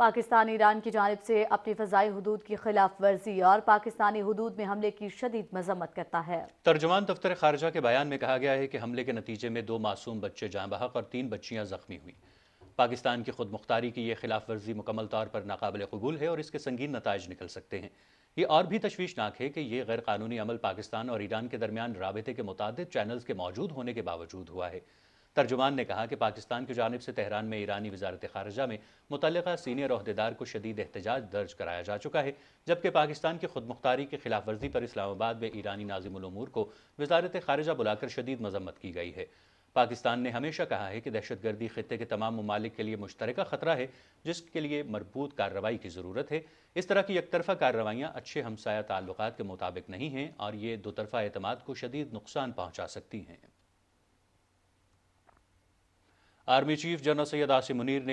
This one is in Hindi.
पाकिस्तान ईरान की जानब से अपनी फजाई हदूद की खिलाफ वर्जी और पाकिस्तानी हदूद में हमले की शदीद मजम्मत करता है तर्जुमान दफ्तर खारजा के बयान में कहा गया है कि हमले के नतीजे में दो मासूम बच्चे जहाँ बहक और तीन बच्चियाँ जख्मी हुई पाकिस्तान की खुद मुख्तारी की यह खिलाफ वर्जी मुकम्मल तौर पर नाकबिल कबूल है और इसके संगीन नतज निकल सकते हैं ये और भी तशवीशनाक है कि ये गैर कानूनी अमल पाकिस्तान और ईरान के दरमियान रबते के मुतद चैनल्स के मौजूद होने के बावजूद हुआ है तर्जुमान ने कहा कि पाकिस्तान की जानब से तहरान में ईरानी वजारत खारजा में मुतल सीनियर अहदेदार को शदीद एहतजाज दर्ज कराया जा चुका है जबकि पाकिस्तान की खुदमुख्तारी की खिलाफ वर्जी पर इस्लामाबाद में ईरानी नाजिमूर को वजारत खारजा बुलाकर शदीद मजम्मत की गई है पाकिस्तान ने हमेशा कहा है कि दहशतगर्दी खत्े के तमाम ममालिक के लिए मुश्तरक खतरा है जिसके लिए मरबूत कार्रवाई की ज़रूरत है इस तरह की यकतरफा कार्रवाइयाँ अच्छे हमसाया ताल्लुक के मुताबिक नहीं हैं और ये दो तरफा अहतमाद को शदीद नुकसान पहुँचा सकती हैं army chief general Syed Asim Munir ने